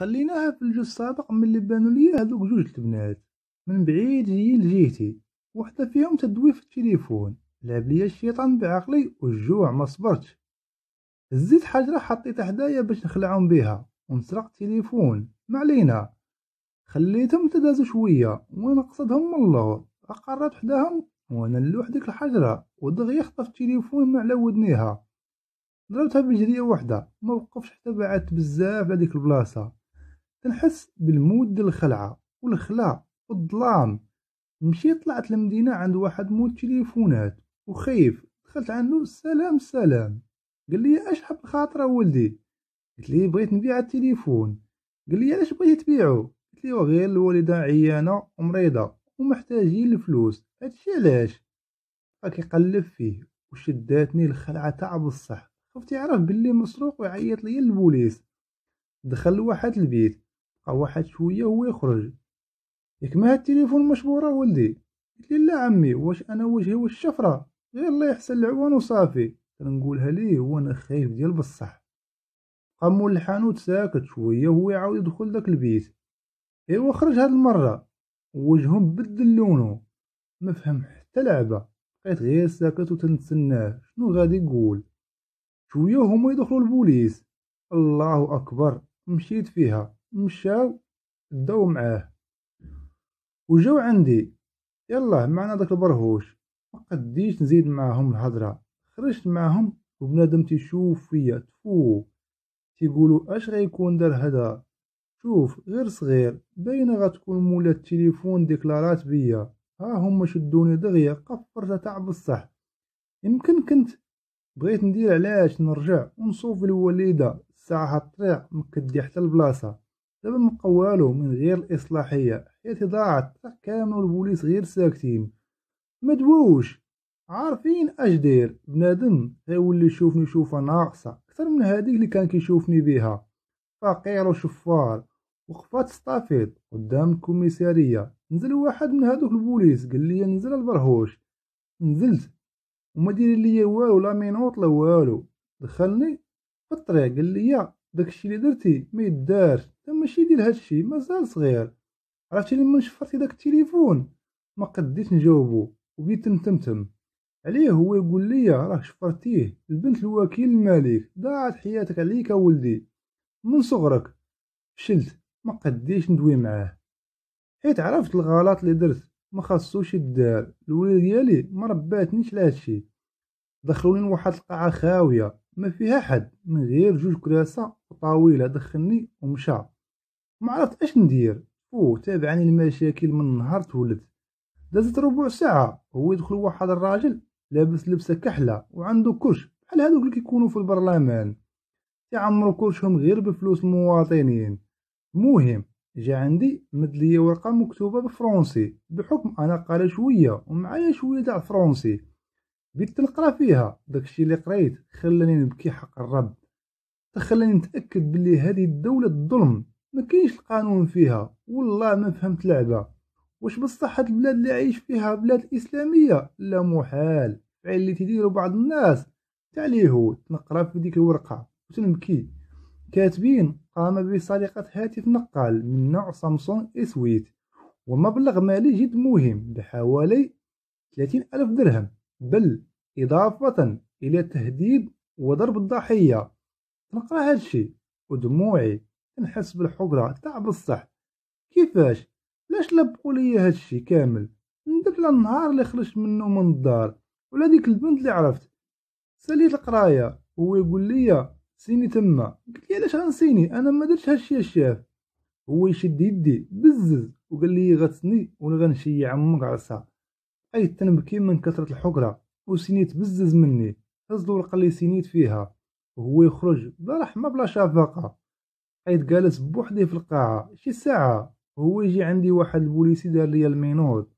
خليناها في الجزء السابق من اللي بانوا لي هذوك جوج البنات من بعيد هي لجيتي وحده فيهم تدوي في التليفون لعب لي الشيطان بعقلي والجوع ما صبرتش هزيت حجرة حطيتها حدايا باش نخلعهم بها ونسرق تليفون ما علينا خليتهم تدازوا شوية ونقصدهم من الله فقربت حداهم وانا نلوح ديك الحجرة ودغي خطف تليفون مع على ودنيها ضربتها بجرية وحدة ما وقفش حتى بعدت بزاف على البلاصة تنحس بالمود ديال الخلعه والخلا والظلام مشيت طلعت المدينه عند واحد مود تليفونات وخايف دخلت عنده سلام سلام قال لي اش حب خاطره ولدي قلت لي بغيت نبيع التليفون قال لي علاش بغيتي تبيعو قلت لي غير الوالده عيانه ومريضه ومحتاجين الفلوس هادشي علاش يقلب فيه وشداتني الخلعه تاع بصح خفت يعرف بلي مسروق ويعيط ليا البوليس دخل لواحد البيت واحد شويه هو يخرج ياك ما التليفون مشبوره ولدي قلت لي لا عمي واش انا وجهي واش الشفره الله يحسن العوان وصافي كنقولها ليه وانا خايف ديال بصح قام الحانوت ساكت شويه هو يعاود يدخل داك البيت ايوا خرج هاد المره وجههم بدل لونه ما فهم حتى لعبه بقيت غير ساكت وتنتسناه شنو غادي يقول شويه هما يدخلوا البوليس الله اكبر مشيت فيها مشاو داو معاه وجاو عندي يلا معنا داك البرهوش ما قديش نزيد معاهم الهضره خرجت معاهم وبنادم تيشوف فيا تفو تيقولوا اش غيكون دار هذا شوف غير صغير باينه غتكون مولا التليفون ديكلارات بيا ها هما شدوني دغيا قفرت تاع بصح يمكن كنت بغيت ندير علاش نرجع ونصوف الوليده الساعه الطريق مكدي حتى البلاصه دابا مبقاو والو من غير الاصلاحيه حياتي ضاعت كانوا البوليس غير ساكتين مدووش عارفين اش داير بنادم غيولي يشوفني شوفه ناقصه اكثر من هذيك اللي كان كيشوفني بها فقير وشفار وقفات سطافيط قدام الكوميساريه نزل واحد من هذوك البوليس قال لي نزل البرهوش نزلت وما دير لي والو لا مينوط لا والو دخلني في الطريق قال لي داكشي اللي درتي ما يدارش ماشي ديال هادشي مازال صغير عرفتي لما شفرتي داك التليفون ما قديتش نجاوبو وبيت تمتمتم عليه هو يقول لي راه شفرتيه البنت الوكيل الملك ضاعت حياتك عليك ولدي من صغرك فشلت ما قديش ندوي معاه حيت عرفت الغلط اللي درت ما خاصوش يدار الولاد ديالي ما رباتنيش لهادشي دخلوني لواحد القاعه خاويه ما فيها حد من غير جوج كراسه وطاوله دخلني ومشى ما عرفت اش ندير او تابعني المشاكل من نهار تولد دازت ربع ساعة هو يدخل واحد الراجل لابس لبسة كحلة وعنده كرش بحال هذوك اللي كيكونوا في البرلمان تعمروا كرشهم غير بفلوس المواطنين المهم جا عندي مد لي ورقة مكتوبة بالفرنسي بحكم أنا قاري شوية ومعايا شوية تاع فرنسي بديت نقرا فيها داكشي اللي قريت خلاني نبكي حق الرب خلاني نتأكد بلي هذه الدولة الظلم ما كاينش القانون فيها والله ما فهمت لعبه واش بصح هاد البلاد اللي عايش فيها بلاد اسلاميه لا محال فعل اللي تيديروا بعض الناس تاع اليهود تنقرا في ديك الورقه وتنبكي كاتبين قام بسرقة هاتف نقال من نوع سامسونج اسويت ومبلغ مالي جد مهم بحوالي 30 ألف درهم بل إضافة إلى تهديد وضرب الضحية نقرأ هادشي ودموعي نحس بالحقرة تاع بصح كيفاش لاش لبقوا ليا هادشي كامل من داك النهار اللي خرجت منه من الدار ولا ديك البنت اللي عرفت ساليت القرايه هو يقول لي سيني تما قلت لي علاش غنسيني انا ما درتش هادشي شاف هو يشد يدي بزز وقال لي غتسني وانا غنشيع عمك عرسها اي تنبكي من كثرة الحقرة وسينيت بزز مني هز الورقة اللي سينيت فيها وهو يخرج بلا رحمة بلا شفقة حيت جالس بوحدي في القاعة شي ساعة هو يجي عندي واحد البوليسي دار ليا المينوت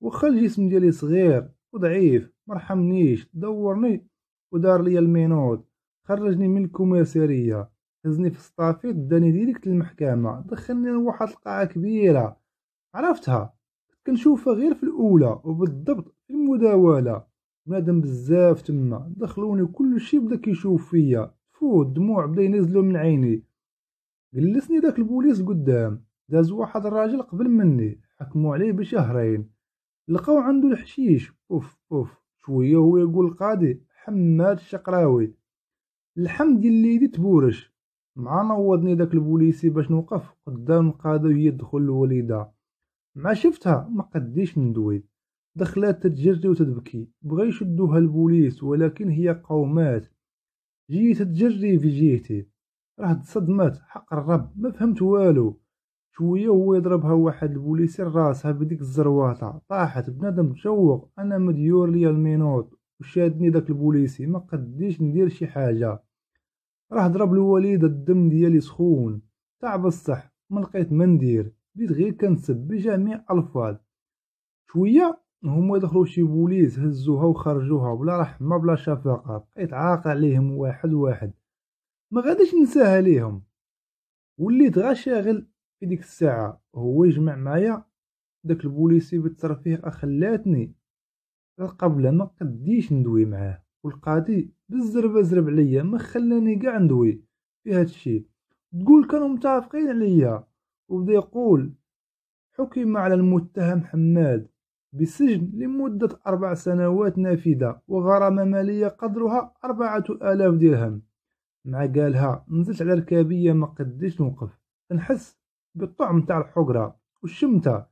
وخا الجسم ديالي صغير وضعيف مرحمنيش دورني ودار ليا المينوت خرجني من الكوميسارية هزني في الصطافيط داني ديريكت للمحكمة دخلني لواحد القاعة كبيرة عرفتها كنشوفها غير في الأولى وبالضبط في المداولة بنادم بزاف تما دخلوني كل شي بدا كيشوف فيا فوت دموع بدا ينزلو من عيني جلسني داك البوليس قدام داز واحد الراجل قبل مني حكموا عليه بشهرين لقاو عنده الحشيش اوف اوف شويه هو يقول القاضي حماد الشقراوي الحمد اللي دي تبورش مع نوضني داك البوليسي باش نوقف قدام القاضي وهي تدخل الوليده ما شفتها ما قديش ندوي دخلات تتجري وتتبكي بغا يشدوها البوليس ولكن هي قومات جيت تجري في جهتي راه تصدمات حق الرب ما فهمت والو شويه هو يضربها واحد البوليسي راسها بديك الزرواطه طاحت بنادم تشوق انا مديور ليا المينوط وشادني داك البوليسي ما قديش ندير شي حاجه راه ضرب الوليد الدم ديالي سخون تاع بصح ما لقيت ما ندير بديت غير كنسب بجميع الفاظ شويه هما دخلوا شي بوليس هزوها وخرجوها بلا رحمه بلا شفقه بقيت عاقل عليهم واحد واحد ما غاديش ننساها ليهم وليت غا شاغل في ديك الساعه هو يجمع معايا داك البوليسي بالترفيه اخلاتني قبل ما قديش ندوي معاه والقاضي بالزربه زرب عليا ما خلاني كاع ندوي في هاد الشيء تقول كانوا متافقين عليا وبدا يقول حكم على المتهم حماد بسجن لمدة أربع سنوات نافذة وغرامة مالية قدرها أربعة آلاف درهم مع قالها نزلت على ركابية ما قديش نوقف نحس بالطعم تاع الحقرة والشمتة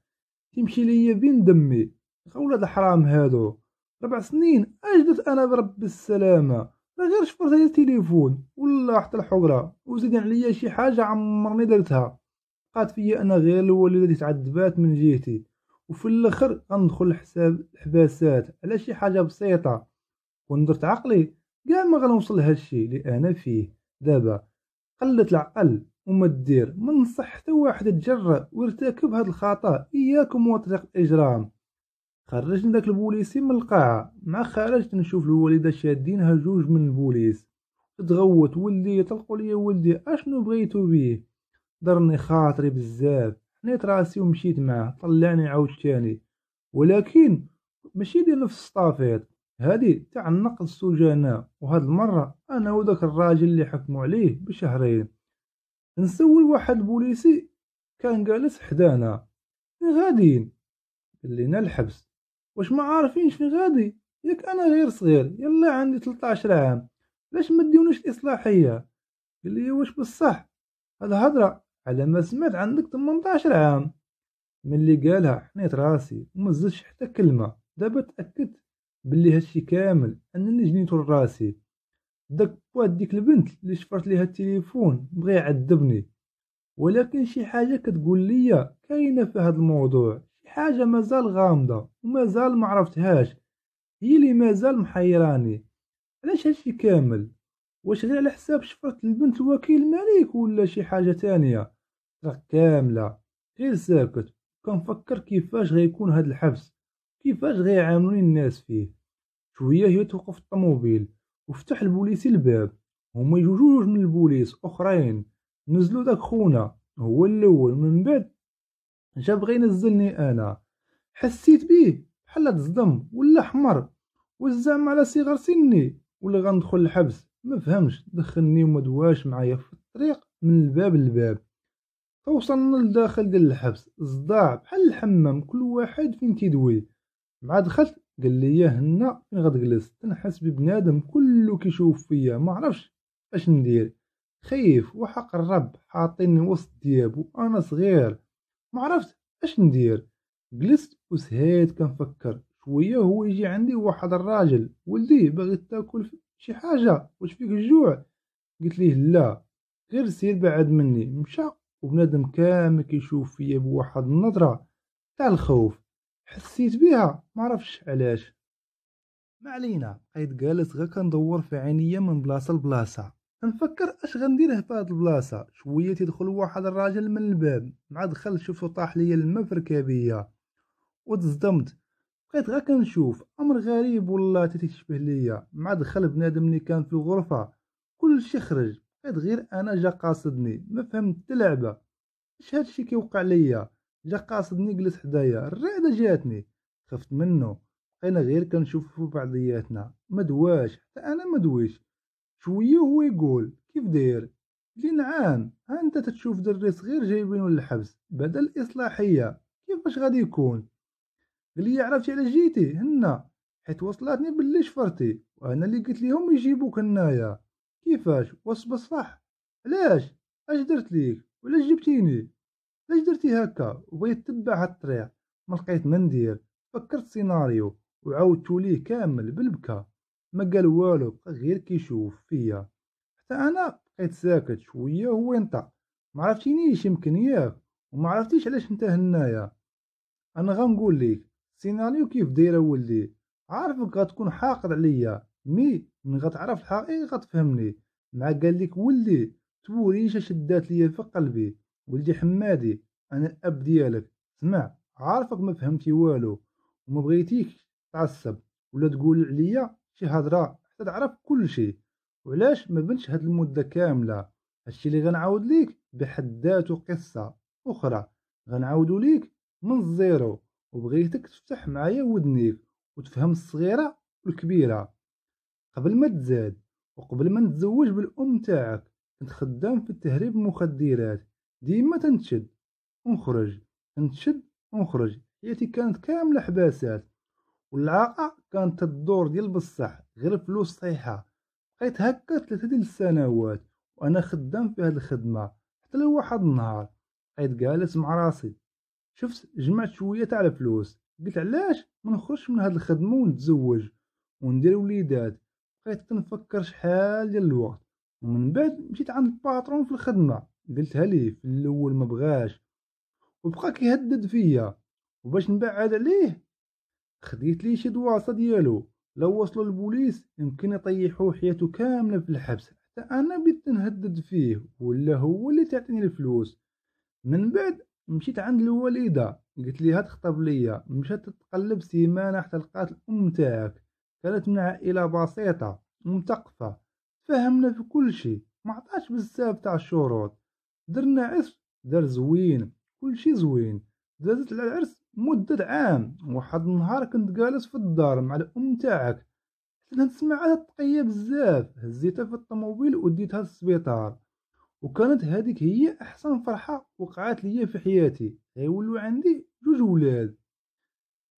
تمشي ليا بين دمي غولة الحرام هادو ربع سنين أجدت أنا برب السلامة لا غير شفرت هي التليفون ولا حتى الحقرة وزيد عليا شي حاجة عمرني درتها بقات فيا أنا غير الوالدة اللي تعذبات من جهتي وفي الاخر غندخل حساب الحباسات على شي حاجه بسيطه وندرت عقلي كاع ما غنوصل لهادشي اللي انا فيه دابا قلت العقل وما دير ما نصح حتى واحد يتجرأ ويرتكب هاد الخطا اياكم وطريق الاجرام خرجنا داك البوليسي من القاعة مع خرجت نشوف الوالدة شادينها جوج من البوليس تغوت ولدي طلقوا لي ولدي اشنو بغيتو بيه درني خاطري بزاف حنيت راسي ومشيت معاه طلعني عاود تاني ولكن ماشي ديال نفس الطافيط هذه تاع نقل السجناء وهاد المرة أنا وذاك الراجل اللي حكموا عليه بشهرين نسول واحد بوليسي كان جالس حدانا غاديين لينا الحبس واش ما عارفينش فين غادي ياك انا غير صغير يلا عندي 13 عام علاش ما ديونيش الاصلاحيه قال لي واش بصح هاد الهضره على ما سمعت عندك 18 عام ملي قالها حنيت راسي وما حتى كلمه دابا تاكدت بلي هادشي كامل انا اللي جنيتو لراسي داك بواد ديك البنت اللي شفرت ليها التليفون بغى يعذبني ولكن شي حاجه كتقول ليا كاينه في هذا الموضوع شي حاجه مازال غامضه ومازال ما عرفتهاش هي اللي مازال محيراني علاش هادشي كامل واش غير على حساب شفرت البنت وكيل الملك ولا شي حاجه تانية راه كامله غير ساكت كنفكر كيفاش غيكون هاد الحبس كيفاش غيعاملوني الناس فيه شويه هي توقف الطوموبيل وفتح البوليسي الباب هما جوج من البوليس اخرين نزلوا داك خونا هو الاول من بعد جا بغى ينزلني انا حسيت بيه بحال تصدم ولا حمر والزعم على صغر سني ولا غندخل الحبس ما فهمش دخلني وما دواش معايا في الطريق من الباب للباب توصلنا لداخل ديال الحبس صداع بحال الحمام كل واحد فين كيدوي مع دخلت قال لي هنا فين غتجلس تنحس ببنادم كله كيشوف فيا ما عرفش اش ندير خايف وحق الرب حاطيني وسط دياب وانا صغير ما عرفت اش ندير جلست وسهيت كنفكر شويه هو يجي عندي واحد الراجل ولدي باغي تاكل شي حاجه واش فيك الجوع قلت ليه لا غير سير بعد مني مشى وبنادم كامل كيشوف فيا بواحد النظره تاع الخوف حسيت بها عرفش علاش ما علينا بقيت جالس غير كندور في عينيا من بلاصه لبلاصه نفكر اش غنديره في هاد البلاصه شويه تدخل واحد الراجل من الباب مع دخل شوفو طاح ليا الماء في ركابيه وتصدمت بقيت غا كنشوف امر غريب والله تتشبه ليا مع دخل بنادم اللي كان في الغرفه كلشي خرج بقيت غير انا جا قاصدني ما فهمت اللعبه اش هادشي كيوقع ليا جا قاصدني جلس حدايا الرعدة جاتني خفت منه انا غير كنشوفو بعضياتنا مدواش حتى انا مدويش شويه هو يقول كيف داير لي عام انت تشوف دري صغير جايبينو للحبس بدل اصلاحيه كيفاش غادي يكون قال لي عرفتي علاش جيتي هنا حيت وصلتني باللي شفرتي وانا اللي قلت ليهم يجيبوك هنايا كيفاش وصبص صح علاش اش درت ليك ولا جبتيني علاش درتي هكا وبغيت تبع هاد الطريق ما لقيت ما ندير فكرت سيناريو وعاودتو ليه كامل بالبكا ما قال والو بقى غير كيشوف فيا حتى انا بقيت ساكت شويه هو انت ما عرفتينيش يمكن ياك وما عرفتيش علاش نتا هنايا انا غنقول لك سيناريو كيف داير ولدي عارفك غتكون حاقد عليا مي من غتعرف الحقيقه غتفهمني مع قال لك ولي تبوريشه شدات ليا في قلبي ولدي حمادي أنا الأب ديالك سمع عارفك ما فهمتي والو وما بغيتيكش تعصب ولا تقول عليا شي هضرة حتى تعرف كل شيء وعلاش ما بنتش هاد المدة كاملة هادشي اللي غنعاود ليك بحد ذاته قصة أخرى غنعاودو ليك من الزيرو وبغيتك تفتح معايا ودنيك وتفهم الصغيرة والكبيرة قبل ما تزاد وقبل ما نتزوج بالأم تاعك كنت خدام في التهريب المخدرات ديما تنتشد ونخرج تنتشد ونخرج حياتي كانت كاملة حباسات والعاقة كانت الدور ديال بصح غير فلوس صحيحة بقيت هكا ثلاثة ديال السنوات وأنا خدام في هاد الخدمة حتى لواحد النهار بقيت جالس مع راسي شفت جمعت شوية تاع الفلوس قلت علاش ما نخرجش من هاد الخدمة ونتزوج وندير وليدات بقيت كنفكر شحال ديال الوقت ومن بعد مشيت عند الباترون في الخدمة قلتها ليه في الاول ما بغاش وبقى كيهدد فيا وباش نبعد عليه خديت ليه شي دواصه ديالو لو وصلوا البوليس يمكن يطيحوا حياته كامله في الحبس حتى انا بديت نهدد فيه ولا هو اللي تعطيني الفلوس من بعد مشيت عند الوالده قلت ليها تخطب ليا مشات تتقلب سيمانه حتى لقات الام تاعك كانت من عائله بسيطه ومثقفه فهمنا في كل شيء ما عطاش بزاف تاع الشروط درنا عرس دار زوين كلشي زوين دازت على العرس مدة عام واحد النهار كنت جالس في الدار مع الأم تاعك كنت نسمع هاد الطقية بزاف هزيتها في الطوموبيل وديتها للسبيطار وكانت هذيك هي أحسن فرحة وقعات ليا في حياتي غيولو عندي جوج ولاد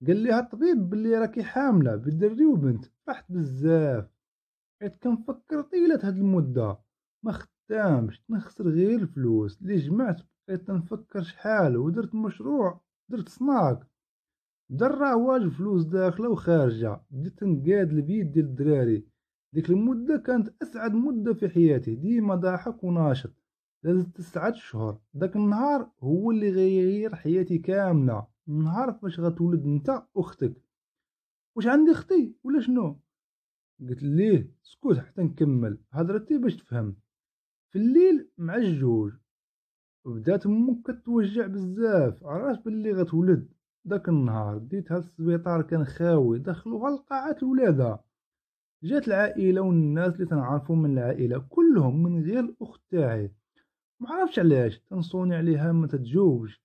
قال ليها الطبيب بلي راكي حاملة بدري وبنت فرحت بزاف حيت كنفكر طيلة هاد المدة ما تامش نخسر غير الفلوس اللي جمعت بقيت نفكر شحال ودرت مشروع درت سناك درا واجب فلوس داخله وخارجه بديت نقاد بيد ديال الدراري ديك المده كانت اسعد مده في حياتي ديما ضاحك وناشط دازت تسعة شهور داك النهار هو اللي غيغير حياتي كامله النهار فاش غتولد انت اختك واش عندي اختي ولا شنو قلت ليه سكوت حتى نكمل هضرتي باش تفهم في الليل مع الجوج بدات امك كتوجع بزاف عرفت بلي غتولد داك النهار ديتها للسبيطار كان خاوي دخلوها لقاعة الولادة جات العائلة والناس اللي تنعرفو من العائلة كلهم من غير الأخت تاعي معرفتش علاش تنصوني عليها ما تتجوبش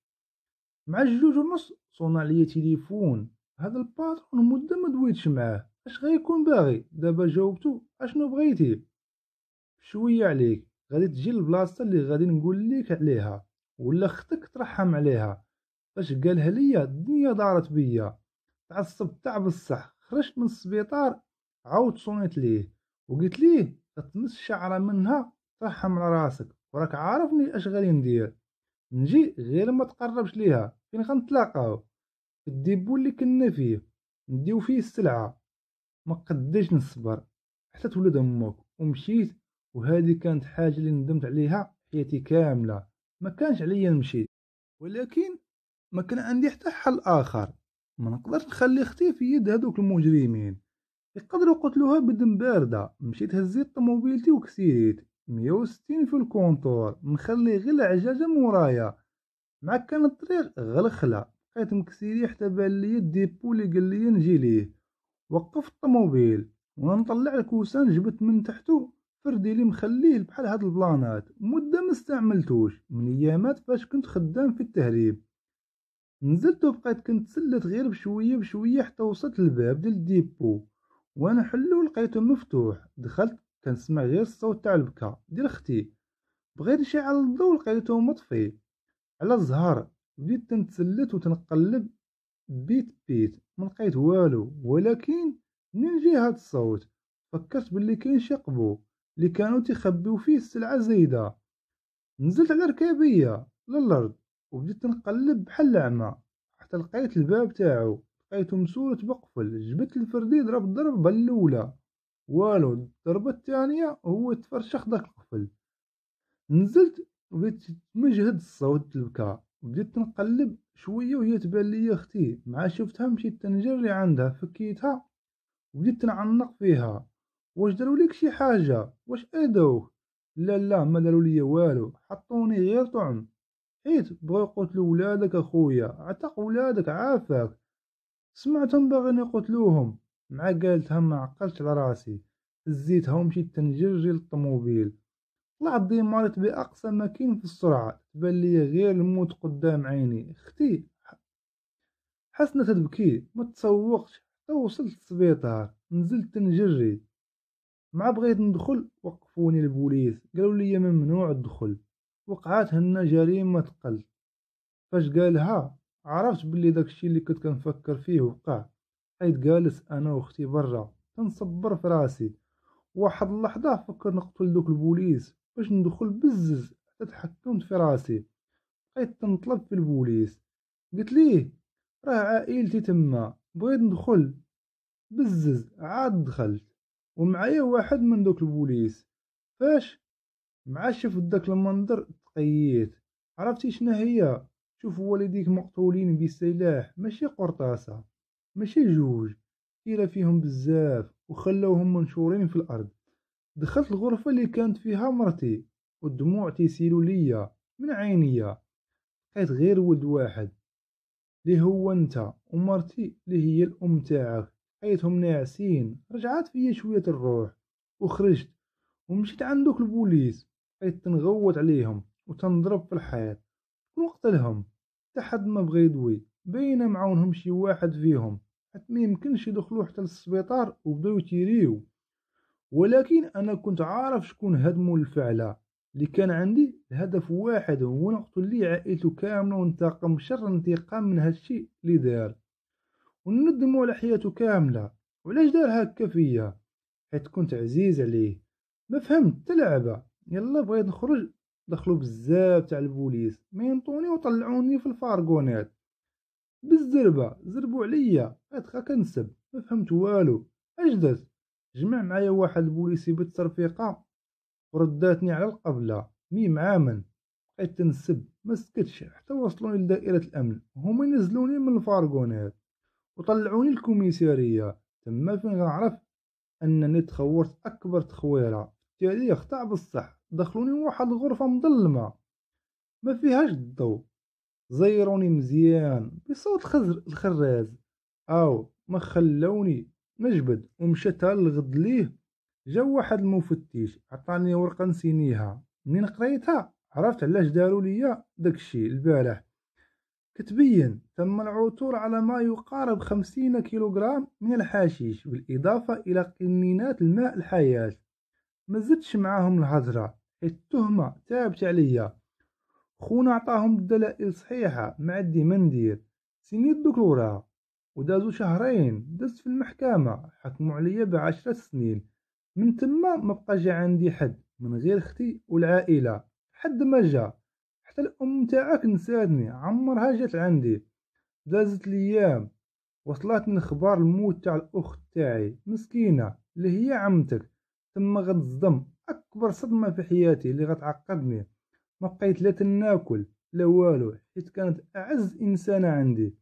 مع الجوج ونص صونا عليا تليفون هذا الباترون مدة ما دويتش معاه اش غيكون باغي دابا جاوبتو اشنو بغيتي شوية عليك غادي تجي البلاصه اللي غادي نقول لك عليها ولا اختك ترحم عليها فاش قالها ليا الدنيا دارت بيا تعصبت تاع بصح خرجت من السبيطار عاود صونيت ليه وقلت ليه تطمس شعره منها ترحم على راسك وراك عارفني اش غادي ندير نجي غير ما تقربش ليها فين غنتلاقاو في الديبو اللي كنا فيه نديو فيه السلعه ما قديش نصبر حتى تولد امك ومشيت وهذه كانت حاجه اللي ندمت عليها حياتي كامله ما كانش عليا نمشي ولكن ما كان عندي حتى حل اخر ما نقدرش نخلي اختي في يد هذوك المجرمين يقدروا قتلوها بدم بارده مشيت هزيت طوموبيلتي مية 160 في الكونتور مخلي غير العجاجه مورايا مع كان الطريق غلخلة بقيت مكسيري حتى بان ليا الديبو اللي قال لي نجي ليه وقفت الطوموبيل وانا نطلع الكوسان جبت من تحتو فردي اللي مخليه بحال هاد البلانات مدة ما استعملتوش من ايامات فاش كنت خدام في التهريب نزلت وبقيت كنتسلت غير بشويه بشويه حتى وصلت الباب ديال الديبو وانا حلو لقيته مفتوح دخلت كنسمع غير الصوت تاع البكا ديال اختي بغيت نشعل الضو لقيته مطفي على الزهر بديت تنتسلت وتنقلب بيت بيت ما لقيت والو ولكن من جي هاد الصوت فكرت بلي كاين شي قبو اللي كانوا تيخبيو فيه السلعة الزايدة نزلت على ركابية للأرض وبديت نقلب بحال العمى حتى لقيت الباب تاعو لقيتو مسولت بقفل جبت الفردي ضرب الضربة بالأولى والو الضربة الثانية هو تفرشخ داك القفل نزلت وبديت مجهد الصوت تلبكا بديت نقلب شويه وهي تبان لي اختي مع شفتها مشيت تنجري عندها فكيتها وبديت نعنق فيها واش داروا لك شي حاجه واش اذوك لا لا ما داروا لي والو حطوني غير طعم حيت بغاو يقتلوا ولادك اخويا عتق ولادك عافاك سمعتهم باغين يقتلوهم مع قالتها ما عقلتش على راسي هزيتها ومشيت تنجرجي للطوموبيل طلعت ديمارت باقصى ما كاين في السرعه تبان لي غير الموت قدام عيني اختي حسنا تبكي ما تسوقش حتى وصلت للسبيطار نزلت تنجري مع بغيت ندخل وقفوني البوليس قالوا لي ممنوع الدخول وقعات هنا جريمة تقل فاش قالها عرفت بلي داكشي اللي كنت كنفكر فيه وقع حيت جالس انا واختي برا كنصبر في راسي واحد اللحظة فكر نقتل دوك البوليس باش ندخل بزز حتى تحكمت في راسي بقيت تنطلب في البوليس قلت ليه راه عائلتي تما بغيت ندخل بزز عاد دخلت ومعايا واحد من دوك البوليس فاش مع شفت داك المنظر تقيت عرفتي شنو هي شوف والديك مقتولين بسلاح ماشي قرطاسة ماشي جوج كيرا فيهم بزاف وخلوهم منشورين في الأرض دخلت الغرفة اللي كانت فيها مرتي والدموع تيسيلو ليا من عينيا لقيت غير ولد واحد اللي هو انت ومرتي اللي هي الام تاعك حيث هم ناعسين رجعت فيا شوية الروح وخرجت ومشيت عندوك البوليس حيث تنغوت عليهم وتنضرب في الحيط ونقتلهم حتى حد ما بغى يدوي بين معاونهم شي واحد فيهم حيت ما يمكنش يدخلوا حتى للسبيطار وبداو يتيريو ولكن انا كنت عارف شكون هاد مول الفعله اللي كان عندي الهدف واحد هو نقتل ليه عائلته كامله ونتقم شر انتقام من هادشي اللي دار وندمو على حياته كاملة وعلاش دار هكا فيا حيت كنت عزيز عليه ما فهمت تلعبة يلا بغيت نخرج دخلوا بزاف تاع البوليس ما ينطوني وطلعوني في الفارغونات بالزربة زربوا عليا خا كنسب ما فهمت والو اجدت جمع معايا واحد البوليسي بالترفيقة ورداتني على القبلة مي معامن بقيت تنسب ما سكتش حتى وصلوني لدائرة الامن هما ينزلوني من الفارغونات وطلعوني الكوميسارية تما فين غنعرف انني تخورت اكبر تخويره التاريخ تاع بصح دخلوني واحد الغرفه مظلمه ما فيهاش الضوء زيروني مزيان بصوت خزر الخراز او ما خلوني نجبد ومشيت الغد ليه جا واحد المفتش عطاني ورقه نسينيها منين قريتها عرفت علاش داروا ليا داكشي البارح كتبين تم العثور على ما يقارب 50 كيلوغرام من الحشيش بالإضافة إلى قنينات الماء الحياة ما زدتش معاهم الهضرة حيت التهمة تعبت عليا خونا عطاهم الدلائل صحيحة ما عندي ما ندير سنيت دوك ودازو شهرين دزت في المحكمة حكموا عليا بعشرة سنين من تما ما بقى جا عندي حد من غير اختي والعائلة حد ما جا حتى الأم تاعك نساتني عمرها جات عندي دازت ليام وصلتني اخبار الموت تاع الأخت تاعي مسكينة اللي هي عمتك تما غتصدم أكبر صدمة في حياتي اللي غتعقدني ما بقيت لا تناكل لا والو حيت كانت أعز إنسانة عندي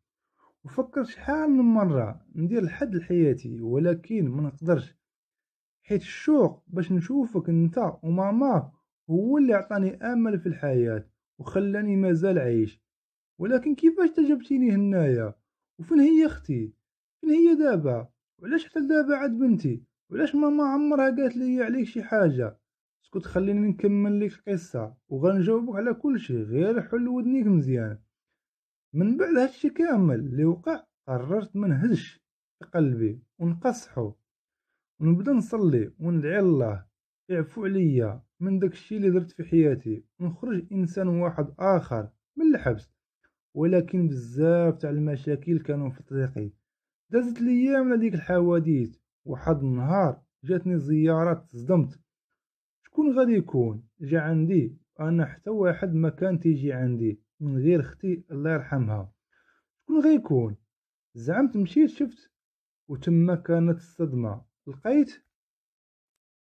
وفكرت شحال من مرة ندير الحد لحياتي ولكن ما نقدرش حيت الشوق باش نشوفك انت وماماك هو اللي عطاني امل في الحياه وخلاني مازال عايش ولكن كيفاش تجبتيني هنايا وفين هي اختي فين هي دابا وعلاش حتى دابا عاد بنتي وعلاش ماما عمرها قالت لي عليك شي حاجه اسكت خليني نكمل لك القصه وغنجاوبك على كل شيء غير حل ودنيك مزيان من بعد هادشي كامل اللي وقع قررت ما نهزش قلبي ونقصحو ونبدا نصلي وندعي الله يعفو عليا من داك الشيء اللي درت في حياتي نخرج انسان واحد اخر من الحبس ولكن بزاف تاع المشاكل كانوا في طريقي دازت ليا من هذيك الحواديت واحد النهار جاتني زيارة تصدمت شكون غادي يكون جا عندي انا حتى واحد ما كان تيجي عندي من غير اختي الله يرحمها شكون غيكون زعمت مشيت شفت وتما كانت الصدمة لقيت